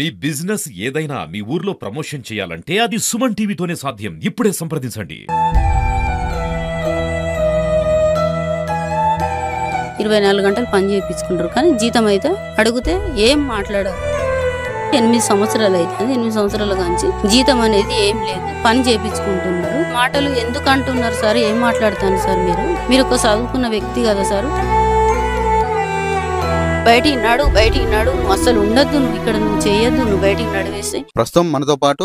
మీ business ఏదైనా మీ ఊర్లో promotion చేయాలంటే అది సుమన్ టీవీతోనే సాధ్యం ఇప్పుడే సంప్రదించండి ఇరవై నాలుగు గంటలు పని చేయించుకుంటారు కానీ జీతం అయితే అడిగితే ఏం మాట్లాడరు ఎనిమిది సంవత్సరాలు అయితే ఎనిమిది సంవత్సరాల కాంచి జీతం అనేది ఏం లేదు పని చేయించుకుంటున్నారు మాటలు ఎందుకు అంటున్నారు సార్ ఏం మాట్లాడతాను సార్ మీరు మీరు ఒక చదువుకున్న వ్యక్తి కదా సార్ బయటికి నడు బయటికి నడు నువ్వు అసలు ఉండద్దు నువ్వు ఇక్కడ నువ్వు చేయొద్దు నువ్వు బయటికి నడివేసి ప్రస్తుతం మనతో పాటు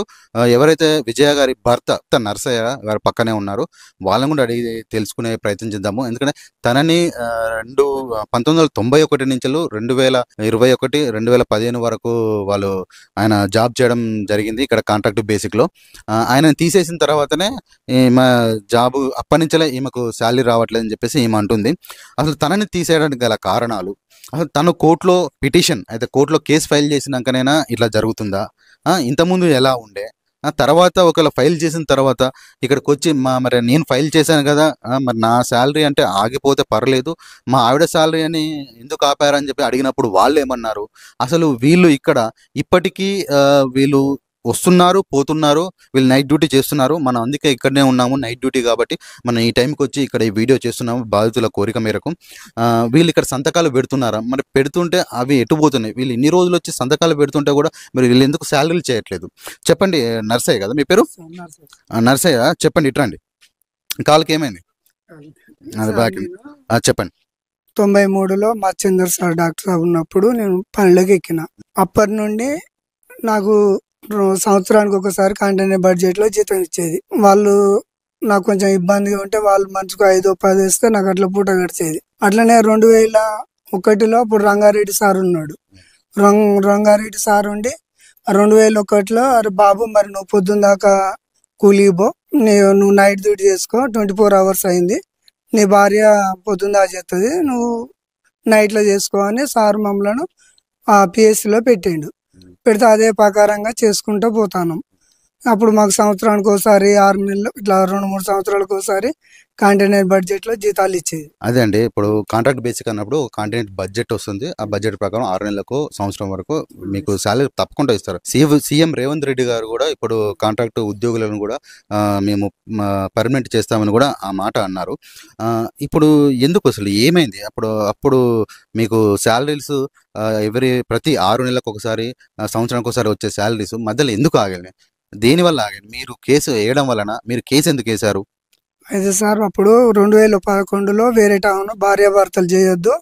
ఎవరైతే విజయ గారి భర్త నర్సయ్య గారు పక్కనే ఉన్నారు వాళ్ళని కూడా అడిగి తెలుసుకునే ప్రయత్నం చేద్దాము ఎందుకంటే తనని రెండు పంతొమ్మిది వందల తొంభై ఒకటి నుంచి రెండు వేల ఇరవై ఒకటి రెండు వేల పదిహేను వరకు వాళ్ళు ఆయన జాబ్ చేయడం జరిగింది ఇక్కడ కాంట్రాక్ట్ బేసిక్లో ఆయన తీసేసిన తర్వాతనే ఈమె జాబ్ అప్పటి నుంచే ఈమెకు శాలరీ రావట్లేదని చెప్పేసి ఈమె అంటుంది అసలు తనని తీసేయడానికి గల కారణాలు అసలు తను కోర్టులో పిటిషన్ అయితే కోర్టులో కేసు ఫైల్ చేసినాకనైనా ఇట్లా జరుగుతుందా ఇంతకుముందు ఎలా ఉండే తర్వాత ఒకవేళ ఫైల్ చేసిన తర్వాత ఇక్కడికి వచ్చి మా మరి నేను ఫైల్ చేశాను కదా మరి నా శాలరీ అంటే ఆగిపోతే పర్లేదు మా ఆవిడ శాలరీ అని ఎందుకు ఆపారని చెప్పి అడిగినప్పుడు వాళ్ళు ఏమన్నారు అసలు వీళ్ళు ఇక్కడ ఇప్పటికీ వీళ్ళు వస్తున్నారు పోతున్నారు వీళ్ళు నైట్ డ్యూటీ చేస్తున్నారు మనం అందుకే ఇక్కడనే ఉన్నాము నైట్ డ్యూటీ కాబట్టి మనం ఈ టైంకి వచ్చి ఇక్కడ ఈ వీడియో చేస్తున్నాము బాధితుల కోరిక మేరకు వీళ్ళు ఇక్కడ సంతకాలు పెడుతున్నారా మరి పెడుతుంటే అవి ఎటుపోతున్నాయి వీళ్ళు ఇన్ని రోజులు వచ్చి సంతకాలు పెడుతుంటే కూడా మరి వీళ్ళు ఎందుకు శాలరీలు చేయట్లేదు చెప్పండి నర్సయ్య కదా మీ పేరు నర్సయ్య చెప్పండి ఇట్రండి కాళ్ళకి ఏమైంది అది బ్యాక్ చెప్పండి తొంభై మూడులో మా చంద్ర సార్ డాక్టర్ ఉన్నప్పుడు నేను పనులకు ఎక్కిన అప్పటి నుండి నాకు సంవత్సరానికి ఒకసారి కాంటైనర్ బడ్జెట్లో జీతం ఇచ్చేది వాళ్ళు నాకు కొంచెం ఇబ్బందిగా ఉంటే వాళ్ళు మనసుకు ఐదో పది ఇస్తే నాకు అట్లా పూట గడిచేది అట్లనే రెండు వేల ఒకటిలో అప్పుడు రంగారెడ్డి సార్ ఉన్నాడు రంగారెడ్డి సార్ ఉండి రెండు వేల ఒకటిలో అరే బాబు మరి నువ్వు పొద్దున్న దాకా కూలీబో నువ్వు నైట్ డ్యూటీ చేసుకో ట్వంటీ ఫోర్ అవర్స్ అయింది నీ భార్య పొద్దున్న చేస్తుంది నువ్వు నైట్లో చేసుకో అని సార్ మమ్మలను ఆ పిఎస్సిలో పెట్టాడు పెడితే అదే ప్రకారంగా చేసుకుంటూ పోతాను అప్పుడు మాకు సంవత్సరానికి ఒకసారి ఆరు నెలలు ఇట్లా రెండు మూడు సంవత్సరాలకు ఒకసారి కాంటైనర్ బడ్జెట్ లో జీతాలు ఇచ్చేది అదే అండి ఇప్పుడు కాంట్రాక్ట్ బేసిక్ అన్నప్పుడు కాంటినెంట్ బడ్జెట్ వస్తుంది ఆ బడ్జెట్ ప్రకారం ఆరు నెలలకు సంవత్సరం వరకు మీకు శాలరీ తప్పకుండా ఇస్తారు సీఎం రేవంత్ రెడ్డి గారు కూడా ఇప్పుడు కాంట్రాక్ట్ ఉద్యోగులను కూడా మేము పర్మనెంట్ చేస్తామని కూడా ఆ మాట అన్నారు ఇప్పుడు ఎందుకు అసలు ఏమైంది అప్పుడు అప్పుడు మీకు శాలరీస్ ఎవరి ప్రతి ఆరు నెలలకు ఒకసారి సంవత్సరానికి ఒకసారి వచ్చే శాలరీస్ మధ్యలో ఎందుకు ఆగలి దేనివల్ల ఆగండి మీరు కేసు వేయడం వలన మీరు కేసు ఎందుకు వేశారు అయితే సార్ అప్పుడు రెండు వేల పదకొండులో వేరే టామును భార్యాభర్తలు చేయొద్దు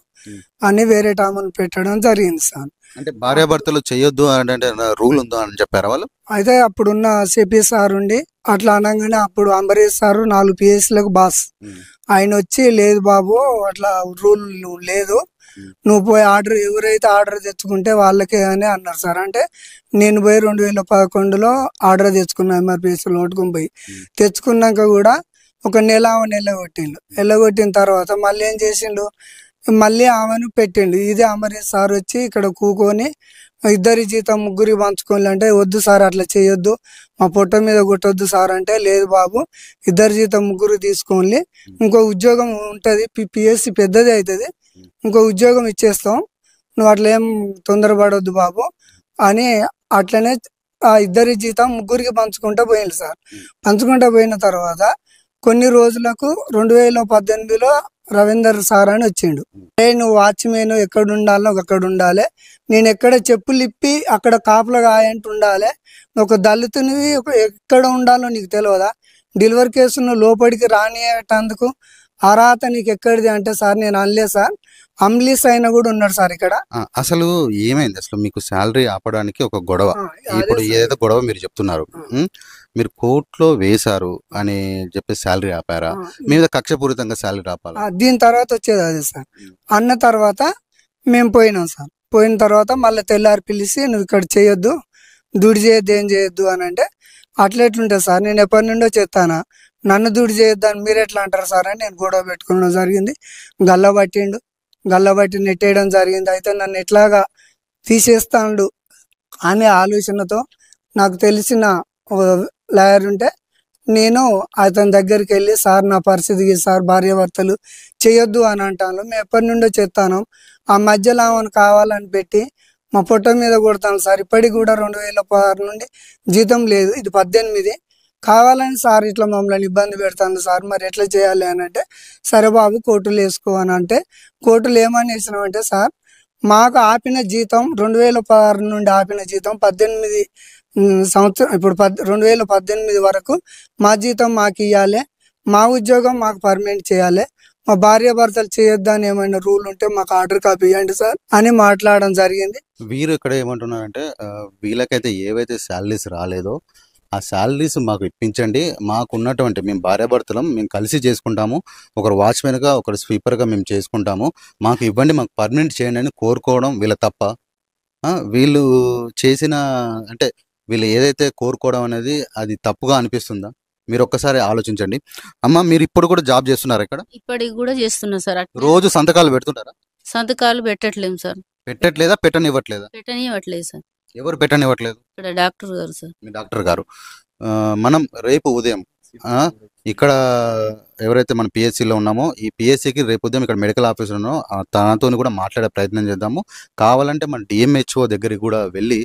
అని వేరే టామును పెట్టడం జరిగింది సార్ అంటే భార్యాభర్తలు చేయొద్దు అంటే రూల్ ఉందా అని చెప్పారు వాళ్ళు అయితే అప్పుడున్న సిపి సార్ ఉండి అట్లా అనగానే అప్పుడు అంబరీష్ సార్ నాలుగు పిఎస్లకు బాస్ ఆయన వచ్చి లేదు బాబు అట్లా రూల్ లేదు నువ్వు పోయి ఆర్డర్ ఎవరైతే ఆర్డర్ తెచ్చుకుంటే వాళ్ళకే అని అన్నారు సార్ అంటే నేను పోయి రెండు వేల పదకొండులో ఆర్డర్ తెచ్చుకున్నాను ఎంఆర్పిఎస్ నోటుకుని పోయి తెచ్చుకున్నాక కూడా ఒక నెల ఆమెను ఎల్లగొట్టిండు ఎల్లగొట్టిన తర్వాత మళ్ళీ ఏం చేసిండు మళ్ళీ ఆమెను పెట్టిండు ఇదే అమరేష్ సార్ వచ్చి ఇక్కడ కూకొని ఇద్దరి జీతం ముగ్గురి పంచుకోవాలి అంటే వద్దు సార్ అట్లా చేయొద్దు మా పొట్ట మీద కొట్టొద్దు సార్ అంటే లేదు బాబు ఇద్దరి జీతం ముగ్గురు తీసుకోండి ఇంకో ఉద్యోగం ఉంటుంది పిఎస్సి పెద్దది అవుతుంది ఇంకో ఉద్యోగం ఇచ్చేస్తాం నువ్వు అట్లా ఏం తొందరపడొద్దు బాబు అని అట్లనే ఆ ఇద్దరి జీతం ముగ్గురికి పంచుకుంటూ పోయింది సార్ పంచుకుంటూ పోయిన తర్వాత కొన్ని రోజులకు రెండు వేల పద్దెనిమిదిలో రవీందర్ సార్ అని వచ్చిండు ఏ నువ్వు వాచ్మెన్ ఎక్కడ ఉండాలో అక్కడ ఉండాలి నేను ఎక్కడ చెప్పులు ఇప్పి అక్కడ కాపులు కాయంటూ ఉండాలి ఒక దళితునివి ఎక్కడ ఉండాలో నీకు తెలియదా డెలివరీ కేసును లోపలికి రానియటందుకు అర్హత నీకు ఎక్కడిది అంటే సార్ నేను అనలే సార్ అమ్లీస్ అయినా కూడా ఉన్నాడు సార్ ఇక్కడ అసలు ఏమైంది అసలు మీకు శాలరీ ఆపడానికి ఒక గొడవ ఇప్పుడు ఏదైతే గొడవ మీరు చెప్తున్నారు మీరు కోర్టులో వేశారు అని చెప్పి శాలరీ ఆపారా మీద కక్షపూరితంగా శాలరీ ఆపాలి దీని తర్వాత వచ్చేది అదే సార్ అన్న తర్వాత మేము పోయినాం సార్ పోయిన తర్వాత మళ్ళీ తెల్లారి పిలిచి నువ్వు ఇక్కడ చేయొద్దు దుడి చేయొద్దు ఏం చేయొద్దు అని అంటే అట్లా ఎట్లుంటుంది సార్ నేను ఎప్పటి నుండో చెప్తానా నన్ను దుడి అని మీరు ఎట్లా అంటారు సార్ అని నేను గొడవ పెట్టుకోవడం జరిగింది గల్లబట్టిండు గల్లబట్టి నెట్టేయడం జరిగింది అయితే నన్ను ఎట్లాగా తీసేస్తాడు అనే ఆలోచనతో నాకు తెలిసిన లాయర్ ఉంటే నేను అతని దగ్గరికి వెళ్ళి సార్ నా పరిస్థితికి సార్ భార్యాభర్తలు చేయొద్దు అని అంటాను మేము ఎప్పటి నుండో చెప్తాను ఆ మధ్యలో ఆమెను కావాలని పెట్టి మా పొట్ట మీద కొడతాను సార్ ఇప్పటికి కూడా రెండు వేల పదహారు నుండి జీతం లేదు ఇది పద్దెనిమిది కావాలని సార్ ఇట్లా మమ్మల్ని ఇబ్బంది పెడతాను సార్ మరి ఎట్లా చేయాలి అని అంటే సరే బాబు కోర్టులు వేసుకో అని అంటే కోర్టులు ఏమని వేసినామంటే సార్ మాకు ఆపిన జీతం రెండు వేల పదహారు నుండి ఆపిన జీతం పద్దెనిమిది సంవత్సరం ఇప్పుడు పద్ రెండు వేల పద్దెనిమిది వరకు మా జీతం మాకు ఇవ్వాలి మా ఉద్యోగం మాకు పర్మనెంట్ చేయాలి మా భార్య భర్తలు అని ఏమైనా రూల్ ఉంటే మాకు ఆర్డర్ కాపీ ఇవ్వండి సార్ అని మాట్లాడడం జరిగింది వీరు ఇక్కడ ఏమంటున్నారంటే వీళ్ళకైతే ఏవైతే శాలరీస్ రాలేదో ఆ శాలరీస్ మాకు ఇప్పించండి మాకున్నటువంటి మేము భార్యాభర్తలం మేము కలిసి చేసుకుంటాము ఒకరు వాచ్మెన్గా ఒకరు స్వీపర్గా మేము చేసుకుంటాము మాకు ఇవ్వండి మాకు పర్మనెంట్ చేయండి అని కోరుకోవడం వీళ్ళ తప్ప వీళ్ళు చేసిన అంటే వీళ్ళు ఏదైతే కోరుకోవడం అనేది అది తప్పుగా అనిపిస్తుందా మీరు ఒక్కసారి ఆలోచించండి అమ్మ మీరు ఇప్పుడు కూడా జాబ్ చేస్తున్నారు ఇక్కడ ఇప్పటికి కూడా చేస్తున్నా సార్ రోజు సంతకాలు పెడుతుంటారా సంతకాలు పెట్టట్లేము సార్ పెట్టట్లేదా పెట్టనివ్వట్లేదా పెట్టనివ్వట్లేదు సార్ ఎవరు పెట్టనివ్వట్లేదు ఇక్కడ డాక్టర్ గారు సార్ మీ డాక్టర్ గారు ఆ, మనం రేపు ఉదయం ఇక్కడ ఎవరైతే మన పిఎస్సిలో ఉన్నామో ఈ పిఎస్సికి ఉదయం ఇక్కడ మెడికల్ ఆఫీసర్ ఉన్నాం తనతో కూడా మాట్లాడే ప్రయత్నం చేద్దాము కావాలంటే మన డిఎంహెచ్ఓ దగ్గరికి కూడా వెళ్ళి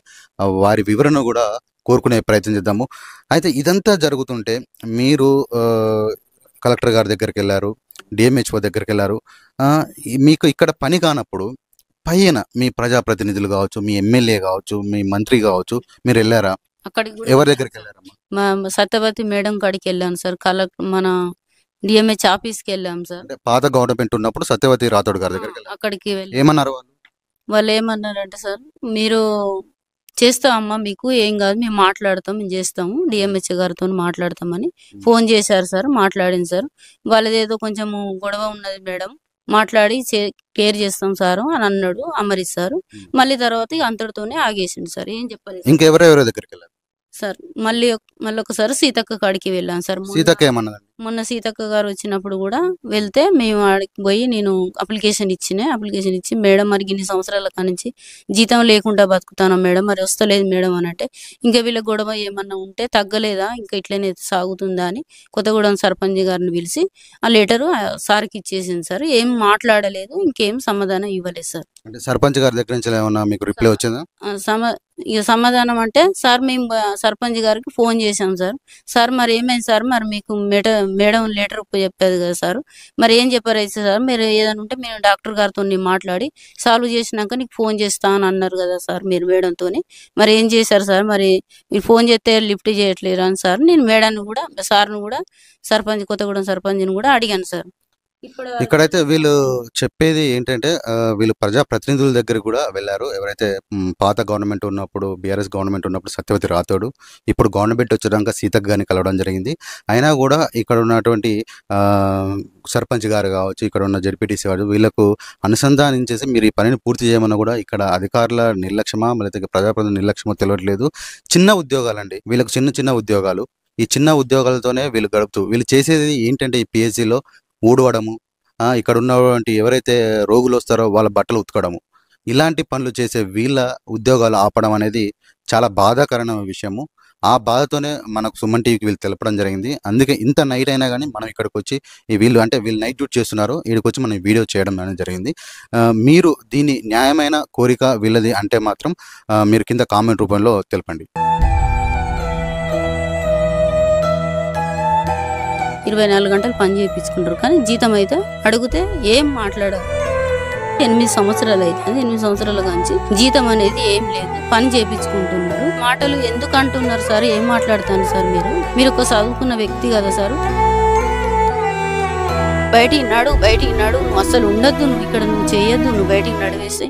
వారి వివరణ కూడా కోరుకునే ప్రయత్నం చేద్దాము అయితే ఇదంతా జరుగుతుంటే మీరు కలెక్టర్ గారి దగ్గరికి వెళ్ళారు డిఎంహెచ్ఓ దగ్గరికి వెళ్ళారు మీకు ఇక్కడ పని కానప్పుడు పైన మీ ప్రజాప్రతినిధులు కావచ్చు మీ ఎమ్మెల్యే కావచ్చు మీ మంత్రి కావచ్చు మీరు వెళ్ళారా ఎవరి దగ్గరికి వెళ్ళారమ్మా మా సత్యవతి మేడం కాడికి వెళ్ళాను సార్ కలెక్టర్ మన డిఎంహెచ్ ఆఫీస్కి వెళ్ళాం సార్ పాత గవర్నమెంట్ ఉన్నప్పుడు సత్యవతి రాథోడ్ గారి దగ్గర అక్కడికి వెళ్ళి ఏమన్నారు వాళ్ళు ఏమన్నారు ఏమన్నారంటే సార్ మీరు చేస్తాం అమ్మ మీకు ఏం కాదు మేము మాట్లాడతాం మేము చేస్తాము డిఎంహెచ్ గారితో మాట్లాడతామని ఫోన్ చేశారు సార్ మాట్లాడింది సార్ వాళ్ళది ఏదో కొంచెము గొడవ ఉన్నది మేడం మాట్లాడి చే- కేర్ చేస్తాం సార్ అని అన్నాడు అమరీష్ సార్ మళ్ళీ తర్వాత అంతటితోనే ఆగేసిండు సార్ ఏం చెప్పలేదు ఇంకెవరెవరి దగ్గరికి వెళ్ళారు సార్ మళ్ళీ మళ్ళీ ఒకసారి సీతక్క కాడికి వెళ్ళాం సార్ సీతక్క ఏమన్నదండి మొన్న సీతక్క గారు వచ్చినప్పుడు కూడా వెళ్తే మేము ఆడికి పోయి నేను అప్లికేషన్ ఇచ్చిన అప్లికేషన్ ఇచ్చి మేడం మరి ఇన్ని సంవత్సరాల కానించి జీతం లేకుండా బతుకుతాను మేడం మరి వస్తలేదు మేడం అని అంటే ఇంకా వీళ్ళ గొడవ ఏమన్నా ఉంటే తగ్గలేదా ఇంకా ఇట్లనే సాగుతుందా అని కొత్తగూడెం సర్పంచ్ గారిని పిలిచి ఆ లెటరు సార్కి ఇచ్చేసింది సార్ ఏం మాట్లాడలేదు ఇంకేం సమాధానం ఇవ్వలేదు సార్ అంటే సర్పంచ్ గారి దగ్గర నుంచి ఏమన్నా మీకు రిప్లై వచ్చిందా సమ ఇక సమాధానం అంటే సార్ మేము సర్పంచ్ గారికి ఫోన్ చేశాం సార్ సార్ మరి ఏమైంది సార్ మరి మీకు మెట మేడం లెటర్ చెప్పేది కదా సార్ మరి ఏం చెప్పారు అయితే సార్ మీరు ఏదైనా ఉంటే మేము డాక్టర్ గారితో మాట్లాడి సాల్వ్ చేసినాక నీకు ఫోన్ చేస్తాను అన్నారు కదా సార్ మీరు మేడంతో మరి ఏం చేశారు సార్ మరి మీరు ఫోన్ చేస్తే లిఫ్ట్ చేయట్లేరు అని సార్ నేను మేడాన్ని కూడా సార్ని కూడా సర్పంచ్ కొత్తగూడెం సర్పంచ్ని కూడా అడిగాను సార్ ఇక్కడైతే వీళ్ళు చెప్పేది ఏంటంటే వీళ్ళు ప్రజా ప్రతినిధుల దగ్గర కూడా వెళ్ళారు ఎవరైతే పాత గవర్నమెంట్ ఉన్నప్పుడు బీఆర్ఎస్ గవర్నమెంట్ ఉన్నప్పుడు సత్యవతి రాతోడు ఇప్పుడు గవర్నమెంట్ వచ్చాక సీతక్ గారిని కలవడం జరిగింది అయినా కూడా ఇక్కడ ఉన్నటువంటి సర్పంచ్ గారు కావచ్చు ఇక్కడ ఉన్న జడ్పీటీసీ వారు వీళ్ళకు అనుసంధానించేసి మీరు ఈ పనిని పూర్తి చేయమన్నా కూడా ఇక్కడ అధికారుల నిర్లక్ష్యమా లేకపోతే ప్రజాప్రతి నిర్లక్ష్యమో తెలియట్లేదు చిన్న ఉద్యోగాలండి వీళ్ళకు చిన్న చిన్న ఉద్యోగాలు ఈ చిన్న ఉద్యోగాలతోనే వీళ్ళు గడుపుతూ వీళ్ళు చేసేది ఏంటంటే ఈ పిహెచ్సిలో ఊడవడము ఇక్కడ ఉన్నటువంటి ఎవరైతే రోగులు వస్తారో వాళ్ళ బట్టలు ఉతకడము ఇలాంటి పనులు చేసే వీళ్ళ ఉద్యోగాలు ఆపడం అనేది చాలా బాధాకరమైన విషయము ఆ బాధతోనే మనకు సుమన్ టీవీకి వీళ్ళు తెలపడం జరిగింది అందుకే ఇంత నైట్ అయినా కానీ మనం ఇక్కడికి వచ్చి ఈ వీళ్ళు అంటే వీళ్ళు నైట్ డ్యూట్ చేస్తున్నారు ఇక్కడికి వచ్చి మనం వీడియో చేయడం అనేది జరిగింది మీరు దీని న్యాయమైన కోరిక వీళ్ళది అంటే మాత్రం మీరు కింద కామెంట్ రూపంలో తెలపండి ఇరవై నాలుగు గంటలు పని చేయించుకుంటారు కానీ జీతం అయితే అడిగితే ఏం మాట్లాడారు ఎనిమిది సంవత్సరాలు అయితే ఎనిమిది సంవత్సరాల కాంచి జీతం అనేది ఏం లేదు పని చేయించుకుంటున్నారు మాటలు ఎందుకు అంటున్నారు సార్ ఏం మాట్లాడతాను సార్ మీరు మీరు ఒక చదువుకున్న వ్యక్తి కదా సార్ బయటికి నడు బయటికి నడు నువ్వు అసలు ఉండద్దు నువ్వు ఇక్కడ నువ్వు చేయొద్దు నువ్వు బయటికి నడివేస్తే